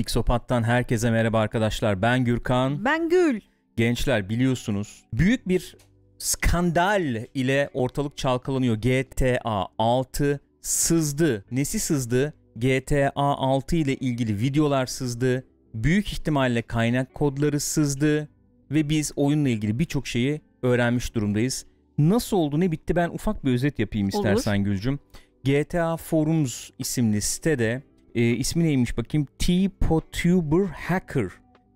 Pixopat'tan herkese merhaba arkadaşlar. Ben Gürkan. Ben Gül. Gençler biliyorsunuz büyük bir skandal ile ortalık çalkalanıyor. GTA 6 sızdı. Nesi sızdı? GTA 6 ile ilgili videolar sızdı. Büyük ihtimalle kaynak kodları sızdı ve biz oyunla ilgili birçok şeyi öğrenmiş durumdayız. Nasıl oldu ne bitti ben ufak bir özet yapayım istersen Olur. Gülcüm. GTA Forums isimli sitede e, ismi neymiş bakayım? T-Potuber Hacker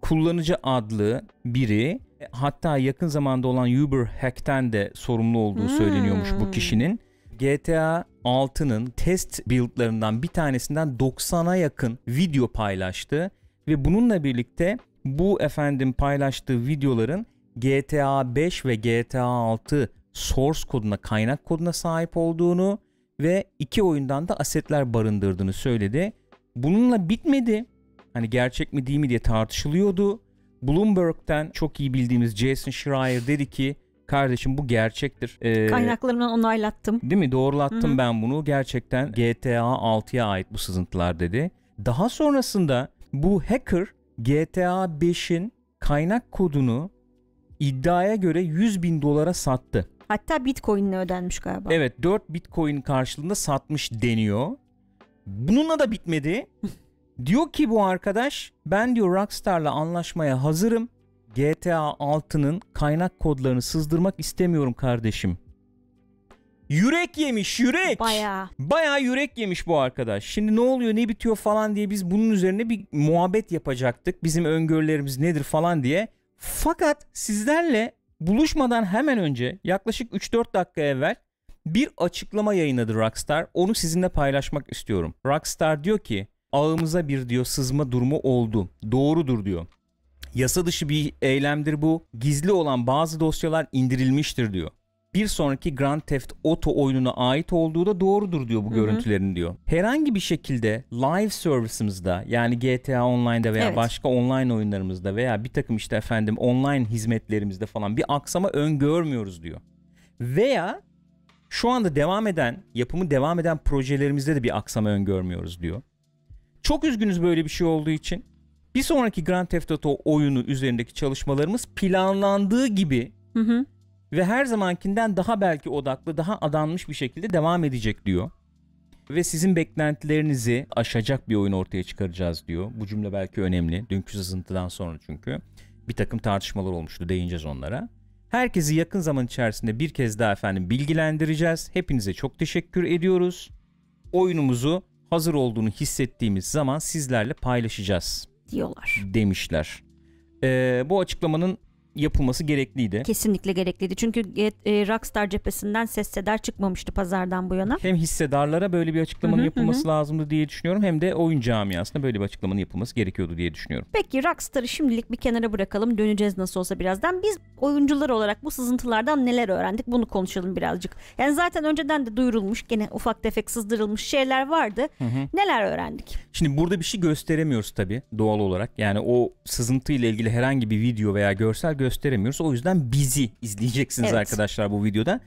kullanıcı adlı biri e, hatta yakın zamanda olan Uber Hack'ten de sorumlu olduğu hmm. söyleniyormuş bu kişinin. GTA 6'nın test build'larından bir tanesinden 90'a yakın video paylaştı ve bununla birlikte bu efendim paylaştığı videoların GTA 5 ve GTA 6 source koduna kaynak koduna sahip olduğunu ve iki oyundan da asetler barındırdığını söyledi. Bununla bitmedi. Hani gerçek mi değil mi diye tartışılıyordu. Bloomberg'den çok iyi bildiğimiz Jason Schreier dedi ki kardeşim bu gerçektir. Ee, Kaynaklarımdan onaylattım. Değil mi? Doğrulattım Hı-hı. ben bunu. Gerçekten GTA 6'ya ait bu sızıntılar dedi. Daha sonrasında bu hacker GTA 5'in kaynak kodunu iddiaya göre 100 bin dolara sattı. Hatta bitcoinle ödenmiş galiba. Evet 4 bitcoin karşılığında satmış deniyor. Bununla da bitmedi. diyor ki bu arkadaş ben diyor Rockstar'la anlaşmaya hazırım. GTA 6'nın kaynak kodlarını sızdırmak istemiyorum kardeşim. Yürek yemiş yürek. Baya. Baya yürek yemiş bu arkadaş. Şimdi ne oluyor ne bitiyor falan diye biz bunun üzerine bir muhabbet yapacaktık. Bizim öngörülerimiz nedir falan diye. Fakat sizlerle buluşmadan hemen önce yaklaşık 3-4 dakika evvel bir açıklama yayınladı Rockstar. Onu sizinle paylaşmak istiyorum. Rockstar diyor ki ağımıza bir diyor sızma durumu oldu. Doğrudur diyor. Yasa dışı bir eylemdir bu. Gizli olan bazı dosyalar indirilmiştir diyor. Bir sonraki Grand Theft Auto oyununa ait olduğu da doğrudur diyor bu Hı-hı. görüntülerin diyor. Herhangi bir şekilde live service'ımızda yani GTA Online'da veya evet. başka online oyunlarımızda veya bir takım işte efendim online hizmetlerimizde falan bir aksama öngörmüyoruz diyor. Veya şu anda devam eden, yapımı devam eden projelerimizde de bir aksama öngörmüyoruz diyor. Çok üzgünüz böyle bir şey olduğu için. Bir sonraki Grand Theft Auto oyunu üzerindeki çalışmalarımız planlandığı gibi hı hı. ve her zamankinden daha belki odaklı, daha adanmış bir şekilde devam edecek diyor. Ve sizin beklentilerinizi aşacak bir oyun ortaya çıkaracağız diyor. Bu cümle belki önemli. Dünkü sızıntıdan sonra çünkü. Bir takım tartışmalar olmuştu değineceğiz onlara. Herkesi yakın zaman içerisinde bir kez daha efendim bilgilendireceğiz. Hepinize çok teşekkür ediyoruz. Oyunumuzu hazır olduğunu hissettiğimiz zaman sizlerle paylaşacağız diyorlar. demişler. Ee, bu açıklamanın yapılması gerekliydi. Kesinlikle gerekliydi. Çünkü e, e Rockstar cephesinden ses seder çıkmamıştı pazardan bu yana. Hem hissedarlara böyle bir açıklamanın hı hı, yapılması hı. lazımdı diye düşünüyorum hem de oyun camiasına böyle bir açıklamanın yapılması gerekiyordu diye düşünüyorum. Peki Rockstar'ı şimdilik bir kenara bırakalım. Döneceğiz nasıl olsa birazdan. Biz oyuncular olarak bu sızıntılardan neler öğrendik bunu konuşalım birazcık. Yani zaten önceden de duyurulmuş gene ufak tefek sızdırılmış şeyler vardı. Hı hı. Neler öğrendik? Şimdi burada bir şey gösteremiyoruz tabii doğal olarak. Yani o sızıntı ile ilgili herhangi bir video veya görsel gösteremiyoruz. O yüzden bizi izleyeceksiniz evet. arkadaşlar bu videoda.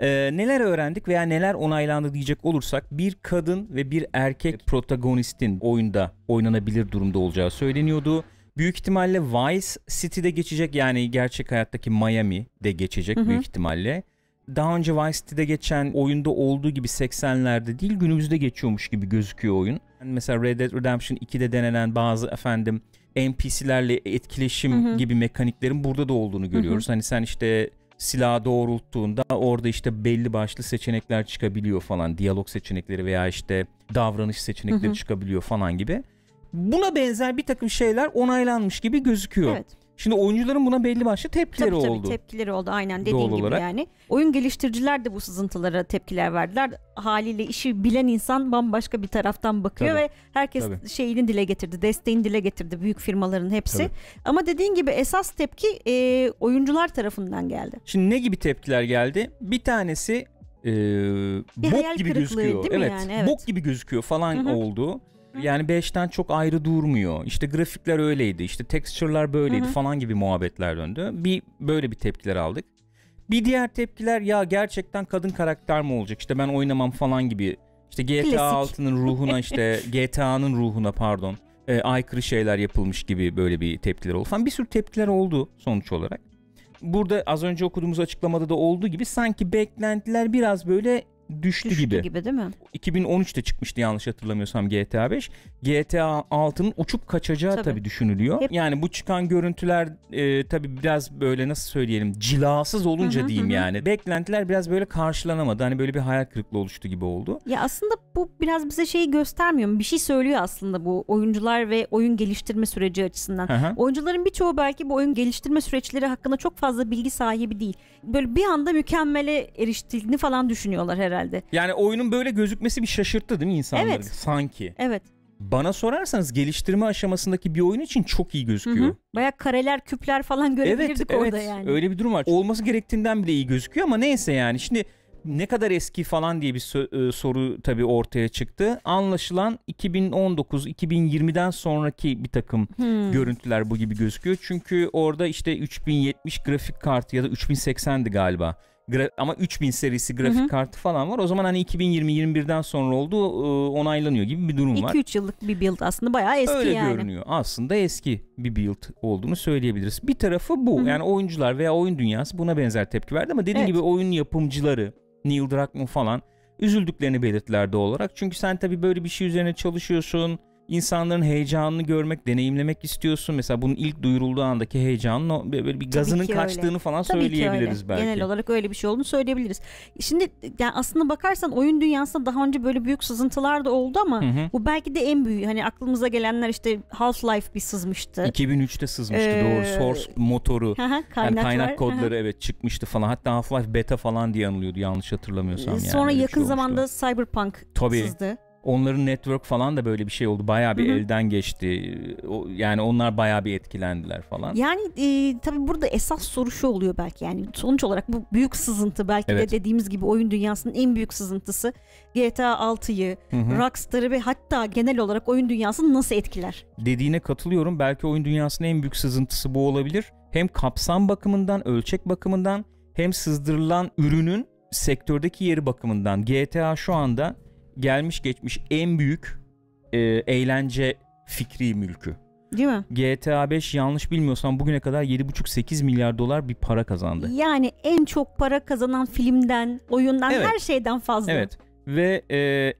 Ee, neler öğrendik veya neler onaylandı diyecek olursak bir kadın ve bir erkek protagonistin oyunda oynanabilir durumda olacağı söyleniyordu. Büyük ihtimalle Vice City'de geçecek yani gerçek hayattaki Miami'de geçecek Hı-hı. büyük ihtimalle. Daha önce Vice City'de geçen oyunda olduğu gibi 80'lerde değil günümüzde geçiyormuş gibi gözüküyor oyun. Yani mesela Red Dead Redemption 2'de denenen bazı efendim NPC'lerle etkileşim Hı-hı. gibi mekaniklerin burada da olduğunu görüyoruz. Hı-hı. Hani sen işte silahı doğrulttuğunda orada işte belli başlı seçenekler çıkabiliyor falan. Diyalog seçenekleri veya işte davranış seçenekleri Hı-hı. çıkabiliyor falan gibi. Buna benzer bir takım şeyler onaylanmış gibi gözüküyor. Evet. Şimdi oyuncuların buna belli başlı tepkileri tabii, tabii, oldu. Tabii tepkileri oldu aynen dediğin Doğal gibi olarak. yani. Oyun geliştiriciler de bu sızıntılara tepkiler verdiler. Haliyle işi bilen insan bambaşka bir taraftan bakıyor tabii, ve herkes tabii. şeyini dile getirdi, desteğini dile getirdi büyük firmaların hepsi. Tabii. Ama dediğin gibi esas tepki e, oyuncular tarafından geldi. Şimdi ne gibi tepkiler geldi? Bir tanesi e, bir bok gibi gözüküyor. evet, yani? evet, bok gibi gözüküyor falan Hı-hı. oldu yani 5'ten çok ayrı durmuyor. İşte grafikler öyleydi, işte texture'lar böyleydi Hı-hı. falan gibi muhabbetler döndü. Bir böyle bir tepkiler aldık. Bir diğer tepkiler ya gerçekten kadın karakter mi olacak? İşte ben oynamam falan gibi. İşte GTA 6'nın ruhuna işte GTA'nın ruhuna pardon e, aykırı şeyler yapılmış gibi böyle bir tepkiler oldu falan. Bir sürü tepkiler oldu sonuç olarak. Burada az önce okuduğumuz açıklamada da olduğu gibi sanki beklentiler biraz böyle düştü, düştü gibi. gibi değil mi? 2013'te çıkmıştı yanlış hatırlamıyorsam GTA 5. GTA 6'nın uçup kaçacağı tabi düşünülüyor. Hep... Yani bu çıkan görüntüler e, tabii biraz böyle nasıl söyleyelim cilasız olunca hı hı, diyeyim hı. yani. Beklentiler biraz böyle karşılanamadı. Hani böyle bir hayal kırıklığı oluştu gibi oldu. Ya aslında bu biraz bize şeyi göstermiyor mu? Bir şey söylüyor aslında bu oyuncular ve oyun geliştirme süreci açısından. Hı hı. Oyuncuların birçoğu belki bu oyun geliştirme süreçleri hakkında çok fazla bilgi sahibi değil. Böyle bir anda mükemmele eriştiğini falan düşünüyorlar herhalde herhalde. Yani oyunun böyle gözükmesi bir şaşırttı değil mi insanları? Evet. Sanki. Evet. Bana sorarsanız geliştirme aşamasındaki bir oyun için çok iyi gözüküyor. Hı hı. Baya kareler, küpler falan görebilirdik evet, orada evet. yani. Öyle bir durum var. Olması gerektiğinden bile iyi gözüküyor ama neyse yani. Şimdi ne kadar eski falan diye bir e, soru tabii ortaya çıktı. Anlaşılan 2019-2020'den sonraki bir takım hmm. görüntüler bu gibi gözüküyor. Çünkü orada işte 3070 grafik kartı ya da 3080'di galiba Gra- ama 3000 serisi grafik Hı-hı. kartı falan var. O zaman hani 2020-21'den sonra oldu e, onaylanıyor gibi bir durum 2-3 var. 2-3 yıllık bir build aslında bayağı eski Öyle yani. Öyle görünüyor. Aslında eski bir build olduğunu söyleyebiliriz. Bir tarafı bu. Hı-hı. Yani oyuncular veya oyun dünyası buna benzer tepki verdi ama dediğim evet. gibi oyun yapımcıları Neil Druckmann falan üzüldüklerini belirttiler olarak. Çünkü sen tabii böyle bir şey üzerine çalışıyorsun insanların heyecanını görmek, deneyimlemek istiyorsun. Mesela bunun ilk duyurulduğu andaki heyecanın böyle bir gazının kaçtığını öyle. falan Tabii söyleyebiliriz belki. Genel olarak öyle bir şey olduğunu söyleyebiliriz. Şimdi yani aslında bakarsan oyun dünyasında daha önce böyle büyük sızıntılar da oldu ama hı hı. bu belki de en büyüğü. Hani aklımıza gelenler işte Half-Life bir sızmıştı. 2003'te sızmıştı ee, doğru. Source motoru. kaynak yani kaynak kodları evet çıkmıştı falan. Hatta Half-Life beta falan diye anılıyordu yanlış hatırlamıyorsam. Ee, sonra yani, yakın şey zamanda Cyberpunk Tabii. sızdı. Onların network falan da böyle bir şey oldu. Bayağı bir Hı-hı. elden geçti. O, yani onlar bayağı bir etkilendiler falan. Yani e, tabii burada esas soru şu oluyor belki. Yani sonuç olarak bu büyük sızıntı belki evet. de dediğimiz gibi oyun dünyasının en büyük sızıntısı GTA 6'yı, Rockstar'ı ve hatta genel olarak oyun dünyasını nasıl etkiler? Dediğine katılıyorum. Belki oyun dünyasının en büyük sızıntısı bu olabilir. Hem kapsam bakımından, ölçek bakımından hem sızdırılan ürünün sektördeki yeri bakımından GTA şu anda gelmiş geçmiş en büyük e, eğlence fikri mülkü. Değil mi? GTA 5 yanlış bilmiyorsam bugüne kadar 7,5-8 milyar dolar bir para kazandı. Yani en çok para kazanan filmden, oyundan, evet. her şeyden fazla. Evet. Ve e,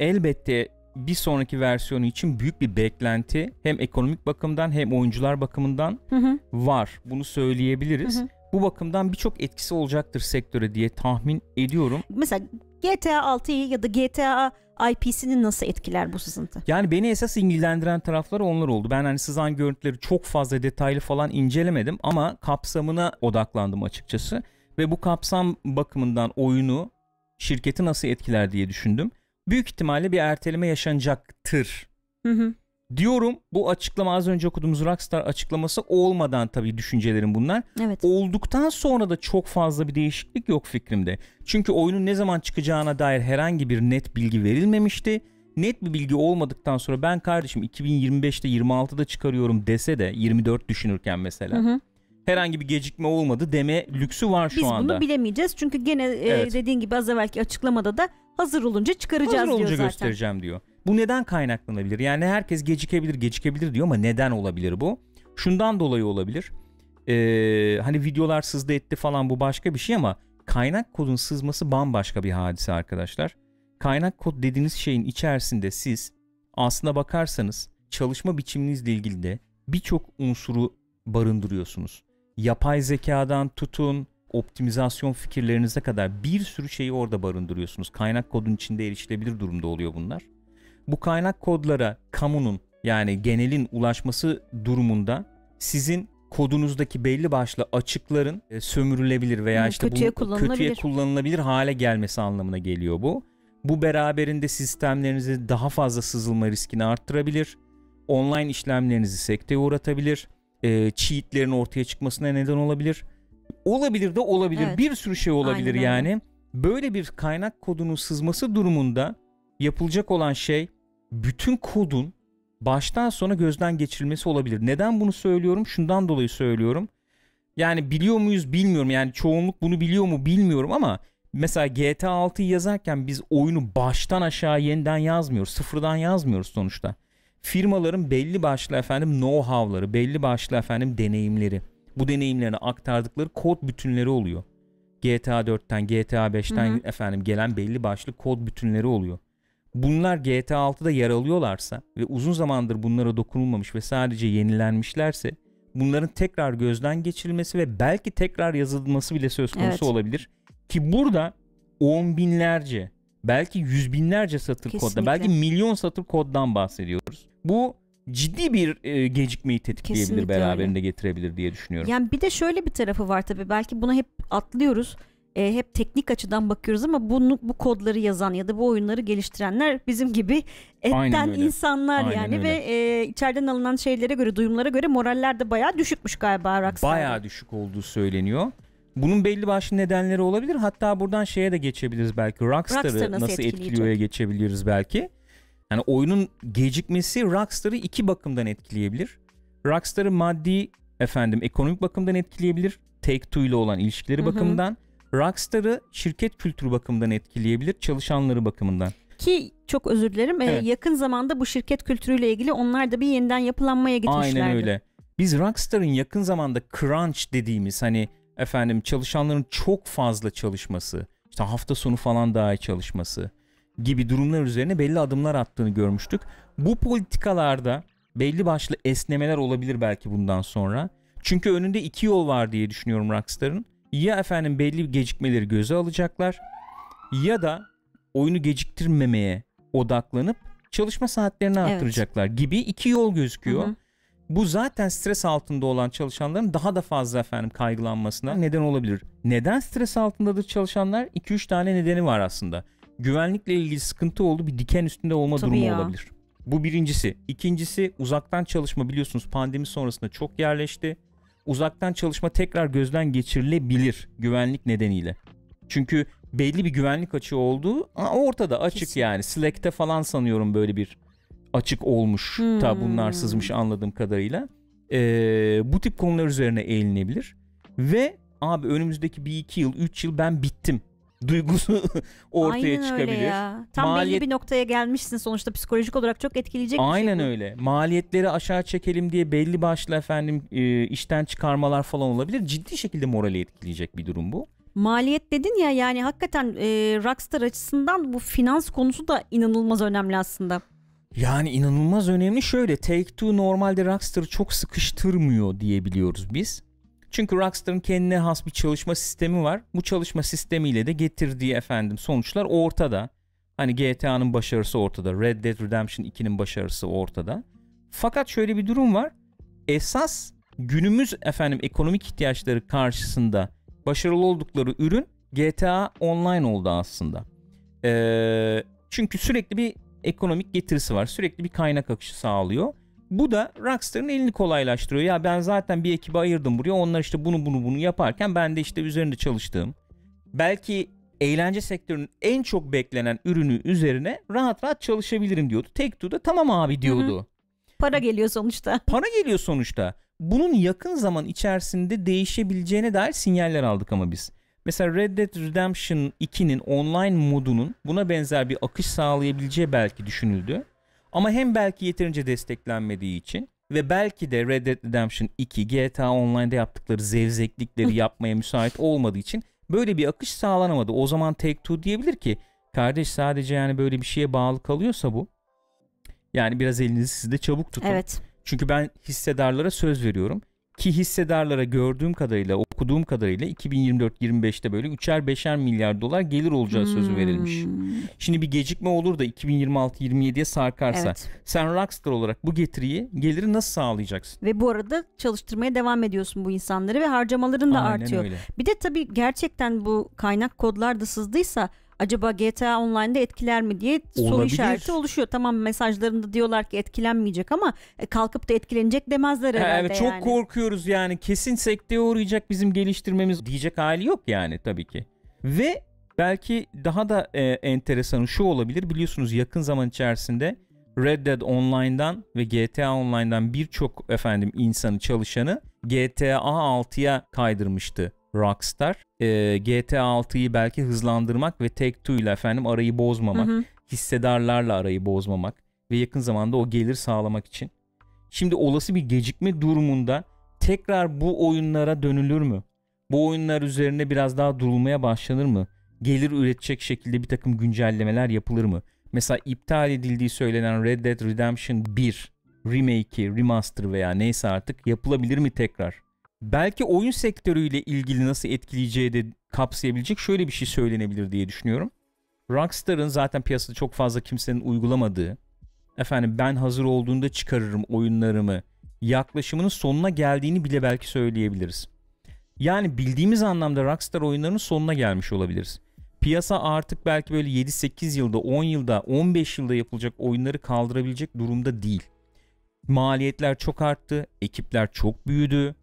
elbette bir sonraki versiyonu için büyük bir beklenti hem ekonomik bakımdan hem oyuncular bakımından hı hı. var. Bunu söyleyebiliriz. Hı hı. Bu bakımdan birçok etkisi olacaktır sektöre diye tahmin ediyorum. Mesela GTA 6'yı ya da GTA IP'sini nasıl etkiler bu sızıntı? Yani beni esas ilgilendiren taraflar onlar oldu. Ben hani sızan görüntüleri çok fazla detaylı falan incelemedim ama kapsamına odaklandım açıkçası. Ve bu kapsam bakımından oyunu, şirketi nasıl etkiler diye düşündüm. Büyük ihtimalle bir erteleme yaşanacaktır. Hı hı diyorum bu açıklama az önce okuduğumuz Rockstar açıklaması olmadan tabii düşüncelerim bunlar. Evet. Olduktan sonra da çok fazla bir değişiklik yok fikrimde. Çünkü oyunun ne zaman çıkacağına dair herhangi bir net bilgi verilmemişti. Net bir bilgi olmadıktan sonra ben kardeşim 2025'te 26'da çıkarıyorum dese de 24 düşünürken mesela. Hı hı herhangi bir gecikme olmadı deme lüksü var şu Biz anda. Biz bunu bilemeyeceğiz çünkü gene e, evet. e, dediğin gibi az evvelki açıklamada da hazır olunca çıkaracağız hazır olunca diyor zaten. göstereceğim diyor. Bu neden kaynaklanabilir? Yani herkes gecikebilir, gecikebilir diyor ama neden olabilir bu? Şundan dolayı olabilir. Ee, hani videolar sızdı etti falan bu başka bir şey ama kaynak kodun sızması bambaşka bir hadise arkadaşlar. Kaynak kod dediğiniz şeyin içerisinde siz aslında bakarsanız çalışma biçiminizle ilgili de birçok unsuru barındırıyorsunuz. Yapay zekadan tutun, optimizasyon fikirlerinize kadar bir sürü şeyi orada barındırıyorsunuz. Kaynak kodun içinde erişilebilir durumda oluyor bunlar. Bu kaynak kodlara kamunun yani genelin ulaşması durumunda sizin kodunuzdaki belli başlı açıkların e, sömürülebilir veya işte kötüye, bu, kullanılabilir. kötüye kullanılabilir hale gelmesi anlamına geliyor bu. Bu beraberinde sistemlerinizi daha fazla sızılma riskini arttırabilir. Online işlemlerinizi sekteye uğratabilir. E, cheatlerin ortaya çıkmasına neden olabilir. Olabilir de olabilir. Evet. Bir sürü şey olabilir Aynen. yani. Böyle bir kaynak kodunun sızması durumunda yapılacak olan şey bütün kodun baştan sona gözden geçirilmesi olabilir. Neden bunu söylüyorum? Şundan dolayı söylüyorum. Yani biliyor muyuz bilmiyorum. Yani çoğunluk bunu biliyor mu bilmiyorum ama mesela GTA 6'yı yazarken biz oyunu baştan aşağı yeniden yazmıyoruz. Sıfırdan yazmıyoruz sonuçta. Firmaların belli başlı efendim know-how'ları, belli başlı efendim deneyimleri. Bu deneyimlerini aktardıkları kod bütünleri oluyor. GTA 4'ten, GTA 5'ten hı hı. efendim gelen belli başlı kod bütünleri oluyor bunlar GTA 6'da yer alıyorlarsa ve uzun zamandır bunlara dokunulmamış ve sadece yenilenmişlerse bunların tekrar gözden geçirilmesi ve belki tekrar yazılması bile söz konusu evet. olabilir. Ki burada on binlerce belki yüz binlerce satır kodda belki milyon satır koddan bahsediyoruz. Bu ciddi bir e, gecikmeyi tetikleyebilir Kesinlikle beraberinde öyle. getirebilir diye düşünüyorum. Yani bir de şöyle bir tarafı var tabii belki bunu hep atlıyoruz e, hep teknik açıdan bakıyoruz ama bunu bu kodları yazan ya da bu oyunları geliştirenler bizim gibi etten insanlar Aynen yani öyle. ve e, içeriden alınan şeylere göre duyumlara göre moraller de bayağı düşükmüş galiba Rockstar'da. Bayağı düşük olduğu söyleniyor. Bunun belli başlı nedenleri olabilir. Hatta buradan şeye de geçebiliriz belki. Rockstar'ı Rockstar nasıl, nasıl etkiliyor'ya geçebiliriz belki. Yani oyunun gecikmesi Rockstar'ı iki bakımdan etkileyebilir. Rockstar'ı maddi efendim ekonomik bakımdan etkileyebilir. Take Two ile olan ilişkileri Hı-hı. bakımından Rockstar'ı şirket kültürü bakımından etkileyebilir, çalışanları bakımından. Ki çok özür dilerim e, evet. e, yakın zamanda bu şirket kültürüyle ilgili onlar da bir yeniden yapılanmaya gitmişlerdi. Aynen öyle. Biz Rockstar'ın yakın zamanda crunch dediğimiz hani efendim çalışanların çok fazla çalışması, işte hafta sonu falan daha iyi çalışması gibi durumlar üzerine belli adımlar attığını görmüştük. Bu politikalarda belli başlı esnemeler olabilir belki bundan sonra. Çünkü önünde iki yol var diye düşünüyorum Rockstar'ın ya efendim belli gecikmeleri göze alacaklar ya da oyunu geciktirmemeye odaklanıp çalışma saatlerini evet. gibi iki yol gözüküyor. Hı hı. Bu zaten stres altında olan çalışanların daha da fazla efendim kaygılanmasına neden olabilir. Neden stres altındadır çalışanlar? 2-3 tane nedeni var aslında. Güvenlikle ilgili sıkıntı oldu bir diken üstünde olma Tabii durumu ya. olabilir. Bu birincisi. İkincisi uzaktan çalışma biliyorsunuz pandemi sonrasında çok yerleşti uzaktan çalışma tekrar gözden geçirilebilir güvenlik nedeniyle. Çünkü belli bir güvenlik açığı olduğu ortada açık Kesin. yani. Slack'te falan sanıyorum böyle bir açık olmuş. Hmm. Ta bunlar sızmış anladığım kadarıyla. Ee, bu tip konular üzerine eğilinebilir. Ve abi önümüzdeki bir iki yıl, üç yıl ben bittim duygusu ortaya Aynen çıkabilir. Öyle ya. Tam Maliyet... belli bir noktaya gelmişsin sonuçta psikolojik olarak çok etkileyecek şey Aynen şey öyle. Maliyetleri aşağı çekelim diye belli başlı efendim e, işten çıkarmalar falan olabilir. Ciddi şekilde morali etkileyecek bir durum bu. Maliyet dedin ya yani hakikaten e, Rockstar açısından bu finans konusu da inanılmaz önemli aslında. Yani inanılmaz önemli şöyle Take Two normalde Rockstar'ı çok sıkıştırmıyor diyebiliyoruz biz. Çünkü Rockstar'ın kendine has bir çalışma sistemi var. Bu çalışma sistemiyle de getirdiği efendim sonuçlar ortada. Hani GTA'nın başarısı ortada. Red Dead Redemption 2'nin başarısı ortada. Fakat şöyle bir durum var. Esas günümüz efendim ekonomik ihtiyaçları karşısında başarılı oldukları ürün GTA Online oldu aslında. Ee, çünkü sürekli bir ekonomik getirisi var. Sürekli bir kaynak akışı sağlıyor. Bu da Rockstar'ın elini kolaylaştırıyor. Ya ben zaten bir ekibi ayırdım buraya. Onlar işte bunu bunu bunu yaparken ben de işte üzerinde çalıştığım belki eğlence sektörünün en çok beklenen ürünü üzerine rahat rahat çalışabilirim diyordu. Tek da tamam abi diyordu. Hı hı. Para geliyor sonuçta. Para geliyor sonuçta. Bunun yakın zaman içerisinde değişebileceğine dair sinyaller aldık ama biz. Mesela Red Dead Redemption 2'nin online modunun buna benzer bir akış sağlayabileceği belki düşünüldü. Ama hem belki yeterince desteklenmediği için ve belki de Red Dead Redemption 2 GTA Online'da yaptıkları zevzeklikleri yapmaya müsait olmadığı için böyle bir akış sağlanamadı. O zaman Take Two diyebilir ki kardeş sadece yani böyle bir şeye bağlı kalıyorsa bu yani biraz elinizi sizde çabuk tutun. Evet. Çünkü ben hissedarlara söz veriyorum ki hissedarlara gördüğüm kadarıyla okuduğum kadarıyla 2024-25'te böyle üçer beşer milyar dolar gelir olacağı hmm. sözü verilmiş. Şimdi bir gecikme olur da 2026-27'ye sarkarsa evet. sen Rockstar olarak bu getiriyi geliri nasıl sağlayacaksın? Ve bu arada çalıştırmaya devam ediyorsun bu insanları ve harcamaların da Aynen artıyor. Öyle. Bir de tabii gerçekten bu kaynak kodlar da sızdıysa acaba GTA Online'da etkiler mi diye soru Olabilir. işareti oluşuyor. Tamam mesajlarında diyorlar ki etkilenmeyecek ama e, kalkıp da etkilenecek demezler e, herhalde. Evet çok yani. korkuyoruz yani kesin sekteye uğrayacak bizim geliştirmemiz diyecek hali yok yani tabii ki. Ve belki daha da e, enteresanı şu olabilir biliyorsunuz yakın zaman içerisinde Red Dead Online'dan ve GTA Online'dan birçok efendim insanı çalışanı GTA 6'ya kaydırmıştı Rockstar. E, ee, GTA 6'yı belki hızlandırmak ve Take-Two ile efendim arayı bozmamak, hı hı. hissedarlarla arayı bozmamak ve yakın zamanda o gelir sağlamak için. Şimdi olası bir gecikme durumunda tekrar bu oyunlara dönülür mü? Bu oyunlar üzerine biraz daha durulmaya başlanır mı? Gelir üretecek şekilde bir takım güncellemeler yapılır mı? Mesela iptal edildiği söylenen Red Dead Redemption 1 remake'i, remaster veya neyse artık yapılabilir mi tekrar? belki oyun sektörüyle ilgili nasıl etkileyeceği de kapsayabilecek şöyle bir şey söylenebilir diye düşünüyorum. Rockstar'ın zaten piyasada çok fazla kimsenin uygulamadığı efendim ben hazır olduğunda çıkarırım oyunlarımı yaklaşımının sonuna geldiğini bile belki söyleyebiliriz. Yani bildiğimiz anlamda Rockstar oyunlarının sonuna gelmiş olabiliriz. Piyasa artık belki böyle 7-8 yılda, 10 yılda, 15 yılda yapılacak oyunları kaldırabilecek durumda değil. Maliyetler çok arttı, ekipler çok büyüdü,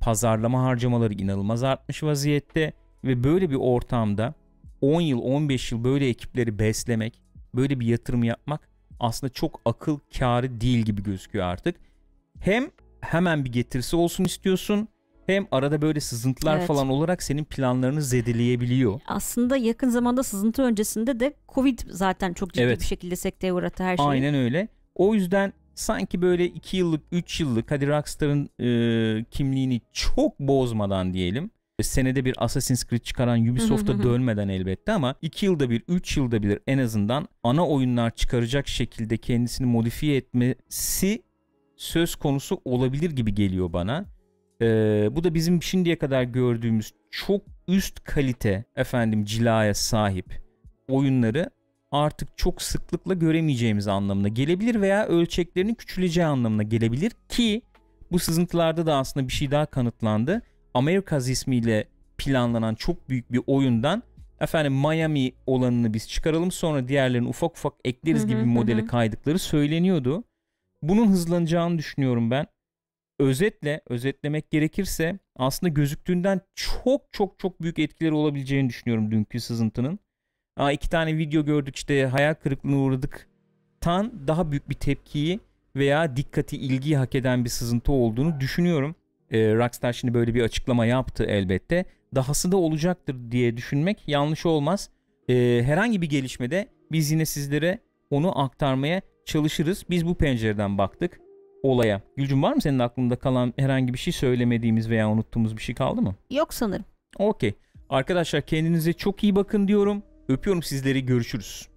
pazarlama harcamaları inanılmaz artmış vaziyette ve böyle bir ortamda 10 yıl 15 yıl böyle ekipleri beslemek, böyle bir yatırım yapmak aslında çok akıl kârı değil gibi gözüküyor artık. Hem hemen bir getirisi olsun istiyorsun hem arada böyle sızıntılar evet. falan olarak senin planlarını zedeleyebiliyor. Aslında yakın zamanda sızıntı öncesinde de Covid zaten çok ciddi evet. bir şekilde sekteye uğrattı her şeyi. Aynen öyle. O yüzden sanki böyle 2 yıllık 3 yıllık hadi Rockstar'ın e, kimliğini çok bozmadan diyelim senede bir Assassin's Creed çıkaran Ubisoft'a dönmeden elbette ama 2 yılda bir 3 yılda bir en azından ana oyunlar çıkaracak şekilde kendisini modifiye etmesi söz konusu olabilir gibi geliyor bana. Ee, bu da bizim şimdiye kadar gördüğümüz çok üst kalite efendim cilaya sahip oyunları artık çok sıklıkla göremeyeceğimiz anlamına gelebilir veya ölçeklerinin küçüleceği anlamına gelebilir ki bu sızıntılarda da aslında bir şey daha kanıtlandı. Amerikaz ismiyle planlanan çok büyük bir oyundan efendim Miami olanını biz çıkaralım sonra diğerlerini ufak ufak ekleriz gibi bir modele kaydıkları söyleniyordu. Bunun hızlanacağını düşünüyorum ben. Özetle özetlemek gerekirse aslında gözüktüğünden çok çok çok büyük etkileri olabileceğini düşünüyorum dünkü sızıntının. Aa, iki tane video gördük işte hayal kırıklığına uğradık. Tan daha büyük bir tepkiyi veya dikkati ilgiyi hak eden bir sızıntı olduğunu düşünüyorum. Ee, Rockstar şimdi böyle bir açıklama yaptı elbette. Dahası da olacaktır diye düşünmek yanlış olmaz. Ee, herhangi bir gelişmede biz yine sizlere onu aktarmaya çalışırız. Biz bu pencereden baktık olaya. Gülcüm var mı senin aklında kalan herhangi bir şey söylemediğimiz veya unuttuğumuz bir şey kaldı mı? Yok sanırım. Okey. Arkadaşlar kendinize çok iyi bakın diyorum. Öpüyorum sizleri görüşürüz.